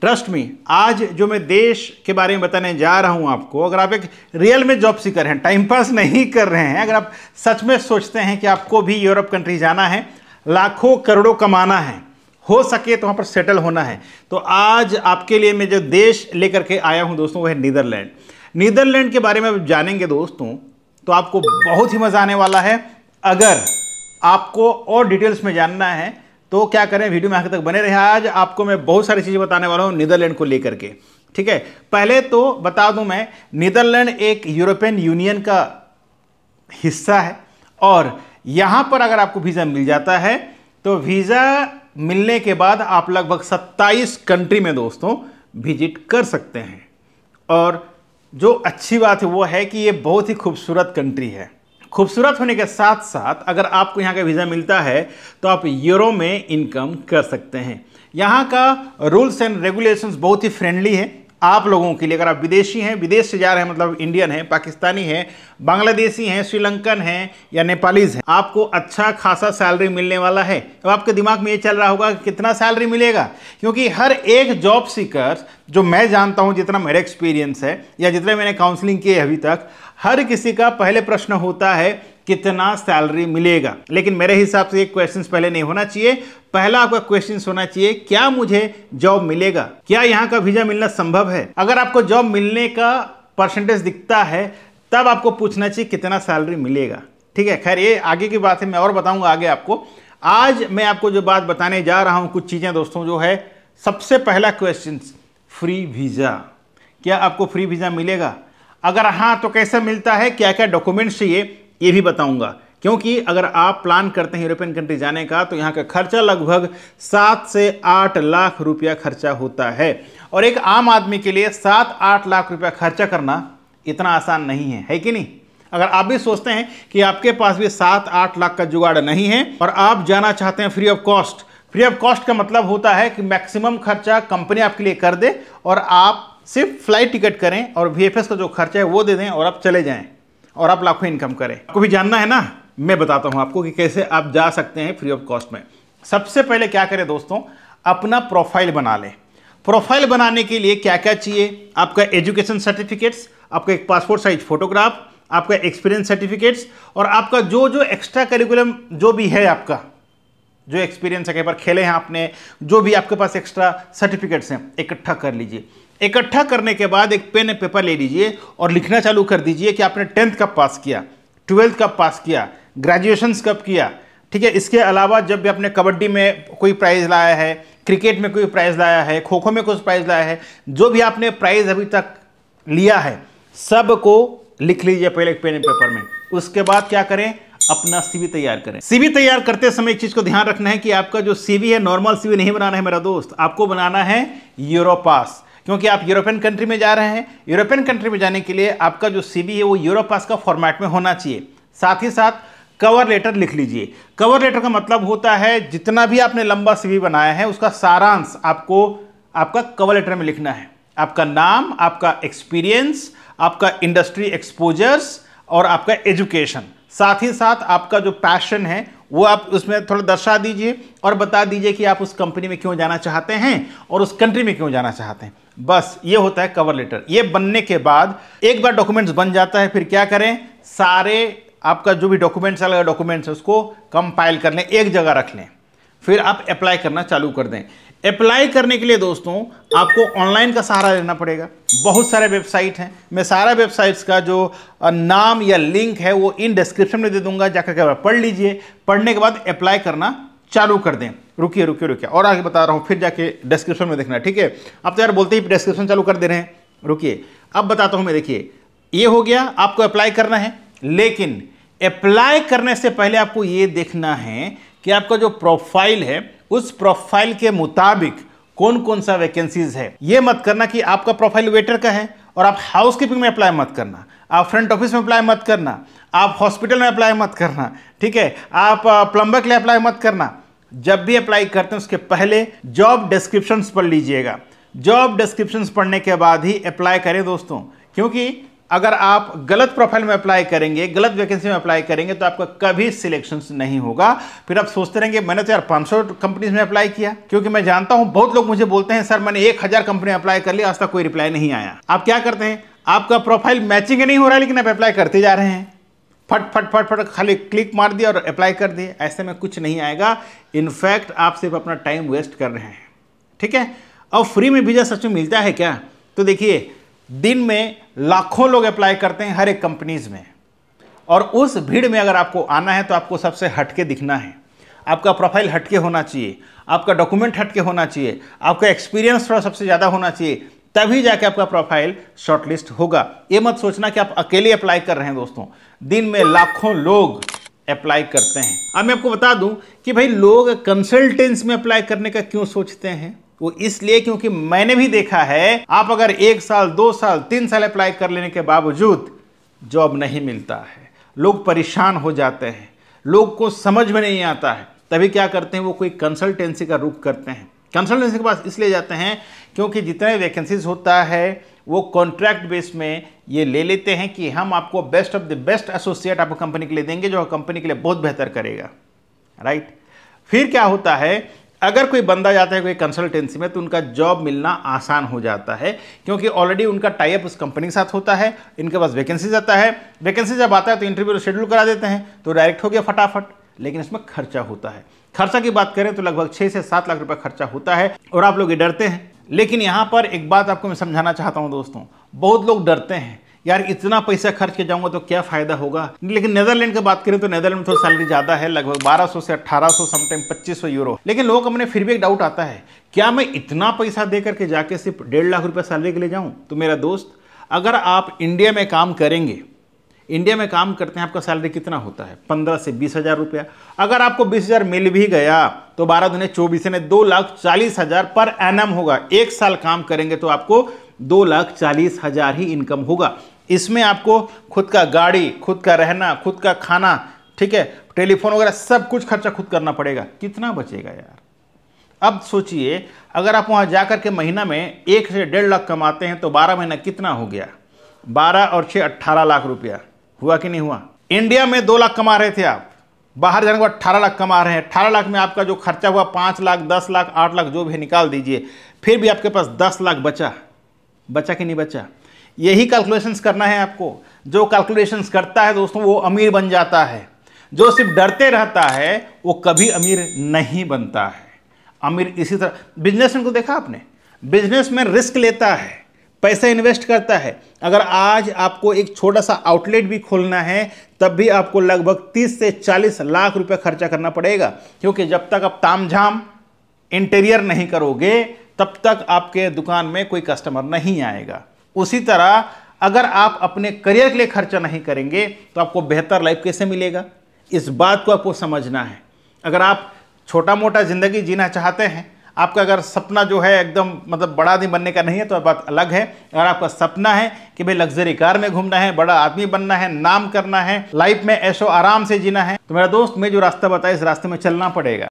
trust me आज जो मैं देश के बारे में बताने जा रहा हूं आपको अगर आप एक रियल में जॉब सीकर हैं टाइम पास नहीं कर रहे हैं अगर आप सच में सोचते हैं कि आपको भी यूरोप कंट्री जाना है लाखों करोड़ों कमाना है हो सके तो वहाँ पर सेटल होना है तो आज आपके लिए मैं जो देश लेकर के आया हूँ दोस्तों वो है नीदरलैंड नीदरलैंड के बारे में आप जानेंगे दोस्तों तो आपको बहुत ही मज़ा आने वाला है अगर आपको और डिटेल्स में जानना है तो क्या करें वीडियो में आखिर तक बने रहे आज आपको मैं बहुत सारी चीज़ें बताने वाला हूँ नीदरलैंड को लेकर के ठीक है पहले तो बता दूं मैं नीदरलैंड एक यूरोपियन यूनियन का हिस्सा है और यहाँ पर अगर आपको वीज़ा मिल जाता है तो वीज़ा मिलने के बाद आप लगभग 27 कंट्री में दोस्तों विजिट कर सकते हैं और जो अच्छी बात है वो है कि ये बहुत ही खूबसूरत कंट्री है खूबसूरत होने के साथ साथ अगर आपको यहाँ का वीज़ा मिलता है तो आप यूरो में इनकम कर सकते हैं यहाँ का रूल्स एंड रेगुलेशंस बहुत ही फ्रेंडली है आप लोगों के लिए अगर आप विदेशी हैं विदेश से जा रहे हैं मतलब इंडियन हैं पाकिस्तानी हैं बांग्लादेशी हैं श्रीलंकन हैं या नेपालीज हैं आपको अच्छा खासा सैलरी मिलने वाला है अब आपके दिमाग में ये चल रहा होगा कि कितना सैलरी मिलेगा क्योंकि हर एक जॉब सीकर जो मैं जानता हूँ जितना मेरा एक्सपीरियंस है या जितने मैंने काउंसलिंग की है अभी तक हर किसी का पहले प्रश्न होता है कितना सैलरी मिलेगा लेकिन मेरे हिसाब से ये क्वेश्चन पहले नहीं होना चाहिए पहला आपका क्वेश्चन होना चाहिए क्या मुझे जॉब मिलेगा क्या यहाँ का वीजा मिलना संभव है अगर आपको जॉब मिलने का परसेंटेज दिखता है तब आपको पूछना चाहिए कितना सैलरी मिलेगा ठीक है खैर ये आगे की बात है मैं और बताऊंगा आगे आपको आज मैं आपको जो बात बताने जा रहा हूँ कुछ चीज़ें दोस्तों जो है सबसे पहला क्वेश्चन फ्री वीज़ा क्या आपको फ्री वीज़ा मिलेगा अगर हाँ तो कैसे मिलता है क्या क्या डॉक्यूमेंट्स चाहिए ये भी बताऊंगा क्योंकि अगर आप प्लान करते हैं यूरोपियन कंट्री जाने का तो यहाँ का खर्चा लगभग सात से आठ लाख रुपया खर्चा होता है और एक आम आदमी के लिए सात आठ लाख रुपया खर्चा करना इतना आसान नहीं है है कि नहीं अगर आप भी सोचते हैं कि आपके पास भी सात आठ लाख का जुगाड़ नहीं है और आप जाना चाहते हैं free of cost free of cost का मतलब होता है कि मैक्सिमम खर्चा कंपनी आपके लिए कर दे और आप सिर्फ फ्लाइट टिकट करें और वी का जो खर्चा है वो दे दें और आप चले जाएँ और आप लाखों इनकम करें आपको भी जानना है ना मैं बताता हूं आपको कि कैसे आप जा सकते हैं फ्री ऑफ कॉस्ट में सबसे पहले क्या करें दोस्तों अपना प्रोफाइल बना लें प्रोफाइल बनाने के लिए क्या क्या चाहिए आपका एजुकेशन सर्टिफिकेट्स आपका एक पासपोर्ट साइज फोटोग्राफ आपका एक्सपीरियंस सर्टिफिकेट्स और आपका जो जो एक्स्ट्रा करिकुलम जो भी है आपका जो एक्सपीरियंस है कहीं पर खेले हैं आपने जो भी आपके पास एक्स्ट्रा सर्टिफिकेट्स हैं इकट्ठा कर लीजिए इकट्ठा करने के बाद एक पेन पेपर ले लीजिए और लिखना चालू कर दीजिए कि आपने टेंथ कब पास किया ट्वेल्थ कब पास किया ग्रेजुएशन कब किया ठीक है इसके अलावा जब भी आपने कबड्डी में कोई प्राइज़ लाया है क्रिकेट में कोई प्राइज़ लाया है खो खो में कुछ प्राइज़ लाया है जो भी आपने प्राइज़ अभी तक लिया है सब को लिख लीजिए पहले पेन पेपर में उसके बाद क्या करें अपना सीवी तैयार करें सीवी तैयार करते समय एक चीज़ को ध्यान रखना है कि आपका जो सीवी है नॉर्मल सीवी नहीं बनाना है मेरा दोस्त आपको बनाना है यूरोपास क्योंकि आप यूरोपियन कंट्री में जा रहे हैं यूरोपियन कंट्री में जाने के लिए आपका जो सी है वो यूरो पास का फॉर्मेट में होना चाहिए साथ ही साथ कवर लेटर लिख लीजिए कवर लेटर का मतलब होता है जितना भी आपने लंबा सी बनाया है उसका सारांश आपको आपका कवर लेटर में लिखना है आपका नाम आपका एक्सपीरियंस आपका इंडस्ट्री एक्सपोजर्स और आपका एजुकेशन साथ ही साथ आपका जो पैशन है वो आप उसमें थोड़ा दर्शा दीजिए और बता दीजिए कि आप उस कंपनी में क्यों जाना चाहते हैं और उस कंट्री में क्यों जाना चाहते हैं बस ये होता है कवर लेटर ये बनने के बाद एक बार डॉक्यूमेंट्स बन जाता है फिर क्या करें सारे आपका जो भी डॉक्यूमेंट्स अलग डॉक्यूमेंट्स है उसको कंपाइल कर लें एक जगह रख लें फिर आप अप्लाई करना चालू कर दें अप्लाई करने के लिए दोस्तों आपको ऑनलाइन का सहारा लेना पड़ेगा बहुत सारे वेबसाइट हैं मैं सारा वेबसाइट्स का जो नाम या लिंक है वो इन डिस्क्रिप्शन में दे दूंगा जाकर के पढ़ लीजिए पढ़ने के बाद अप्लाई करना चालू कर दें रुकिए रुकिए रुकिए और आगे बता रहा हूँ फिर जाके डिस्क्रिप्शन में देखना ठीक है अब तो यार बोलते ही डिस्क्रिप्शन चालू कर दे रहे हैं रुकिए अब बताता हूँ मैं देखिए ये हो गया आपको अप्लाई करना है लेकिन अप्लाई करने से पहले आपको ये देखना है कि आपका जो प्रोफाइल है उस प्रोफाइल के मुताबिक कौन कौन सा वैकेंसीज है ये मत करना कि आपका प्रोफाइल वेटर का है और आप हाउस कीपिंग में अप्लाई मत करना आप फ्रंट ऑफिस में अप्लाई मत करना आप हॉस्पिटल में अप्लाई मत करना ठीक है आप प्लम्बर के लिए अप्लाई मत करना जब भी अप्लाई करते हैं उसके पहले जॉब डिस्क्रिप्शंस पढ़ लीजिएगा जॉब डिस्क्रिप्शंस पढ़ने के बाद ही अप्लाई करें दोस्तों क्योंकि अगर आप गलत प्रोफाइल में अप्लाई करेंगे गलत वैकेंसी में अप्लाई करेंगे तो आपका कभी सिलेक्शन नहीं होगा फिर आप सोचते रहेंगे मैंने तो यार 500 कंपनीज में अप्लाई किया क्योंकि मैं जानता हूं बहुत लोग मुझे बोलते हैं सर मैंने 1000 कंपनी अप्लाई कर ली आज तक कोई रिप्लाई नहीं आया आप क्या करते हैं आपका प्रोफाइल मैचिंग नहीं हो रहा है लेकिन आप अप्लाई करते जा रहे हैं फट फट फट फट खाली क्लिक मार दिया और अप्लाई कर दिए ऐसे में कुछ नहीं आएगा इनफैक्ट आप सिर्फ अपना टाइम वेस्ट कर रहे हैं ठीक है और फ्री में वीज़ा सच में मिलता है क्या तो देखिए दिन में लाखों लोग अप्लाई करते हैं हर एक कंपनीज़ में और उस भीड़ में अगर आपको आना है तो आपको सबसे हटके दिखना है आपका प्रोफाइल हटके होना चाहिए आपका डॉक्यूमेंट हटके होना चाहिए आपका एक्सपीरियंस थोड़ा सबसे ज़्यादा होना चाहिए तभी जाके आपका प्रोफाइल शॉर्टलिस्ट होगा ये मत सोचना कि आप अकेले अप्लाई कर रहे हैं दोस्तों दिन में लाखों लोग अप्लाई करते हैं अब मैं आपको बता दूं कि भाई लोग कंसल्टेंस में अप्लाई करने का क्यों सोचते हैं वो इसलिए क्योंकि मैंने भी देखा है आप अगर एक साल दो साल तीन साल अप्लाई कर लेने के बावजूद जॉब नहीं मिलता है लोग परेशान हो जाते हैं लोग को समझ में नहीं आता है तभी क्या करते हैं वो कोई कंसल्टेंसी का रुख करते हैं कंसल्टेंसी के पास इसलिए जाते हैं क्योंकि जितने वैकेंसीज होता है वो कॉन्ट्रैक्ट बेस में ये ले लेते हैं कि हम आपको best of the best associate आपको कंपनी के लिए देंगे जो कंपनी के लिए बहुत बेहतर करेगा राइट फिर क्या होता है अगर कोई बंदा जाता है कोई कंसल्टेंसी में तो उनका जॉब मिलना आसान हो जाता है क्योंकि ऑलरेडी उनका टाइप उस कंपनी के साथ होता है इनके पास वैकेंसी आता है वैकेंसी जब आता है तो इंटरव्यू शेड्यूल करा देते हैं तो डायरेक्ट हो गया फटाफट लेकिन इसमें खर्चा होता है खर्चा की बात करें तो लगभग छः से सात लाख रुपया खर्चा होता है और आप लोग ये डरते हैं लेकिन यहाँ पर एक बात आपको मैं समझाना चाहता हूँ दोस्तों बहुत लोग डरते हैं यार इतना पैसा खर्च के जाऊंगा तो क्या फायदा होगा लेकिन नेदरलैंड की बात करें तो नेदरलैंड में थोड़ी सैलरी ज्यादा है लगभग 1200 से 1800 समटाइम 2500 यूरो लेकिन लोगों का मैंने फिर भी एक डाउट आता है क्या मैं इतना पैसा दे करके जाके सिर्फ डेढ़ लाख रुपये सैलरी के लिए जाऊँ तो मेरा दोस्त अगर आप इंडिया में काम करेंगे इंडिया में काम करते हैं आपका सैलरी कितना होता है पंद्रह से बीस हज़ार रुपया अगर आपको बीस हज़ार मिल भी गया तो बारह दुनिया चौबीस ने दो लाख चालीस हज़ार पर एन होगा एक साल काम करेंगे तो आपको दो लाख चालीस हज़ार ही इनकम होगा इसमें आपको खुद का गाड़ी खुद का रहना खुद का खाना ठीक है टेलीफोन वगैरह सब कुछ खर्चा खुद करना पड़ेगा कितना बचेगा यार अब सोचिए अगर आप वहाँ जा के महीना में एक से डेढ़ लाख कमाते हैं तो बारह महीना कितना हो गया बारह और छः अट्ठारह लाख रुपया हुआ कि नहीं हुआ इंडिया में दो लाख कमा रहे थे आप बाहर जाने को अट्ठारह लाख कमा रहे हैं अट्ठारह लाख में आपका जो खर्चा हुआ पाँच लाख दस लाख आठ लाख जो भी निकाल दीजिए फिर भी आपके पास दस लाख बचा बचा कि नहीं बचा यही कैलकुलेशंस करना है आपको जो कैलकुलेशंस करता है दोस्तों वो अमीर बन जाता है जो सिर्फ डरते रहता है वो कभी अमीर नहीं बनता है अमीर इसी तरह बिजनेसमैन को देखा आपने बिजनेसमैन रिस्क लेता है पैसा इन्वेस्ट करता है अगर आज आपको एक छोटा सा आउटलेट भी खोलना है तब भी आपको लगभग 30 से 40 लाख रुपए खर्चा करना पड़ेगा क्योंकि जब तक आप तामझाम इंटीरियर नहीं करोगे तब तक आपके दुकान में कोई कस्टमर नहीं आएगा उसी तरह अगर आप अपने करियर के लिए खर्चा नहीं करेंगे तो आपको बेहतर लाइफ कैसे मिलेगा इस बात को आपको समझना है अगर आप छोटा मोटा ज़िंदगी जीना चाहते हैं आपका अगर सपना जो है एकदम मतलब बड़ा आदमी बनने का नहीं है तो बात अलग है अगर आपका सपना है कि भाई लग्जरी कार में घूमना है बड़ा आदमी बनना है नाम करना है लाइफ में ऐसो आराम से जीना है तो मेरा दोस्त मैं जो रास्ता बताया इस रास्ते में चलना पड़ेगा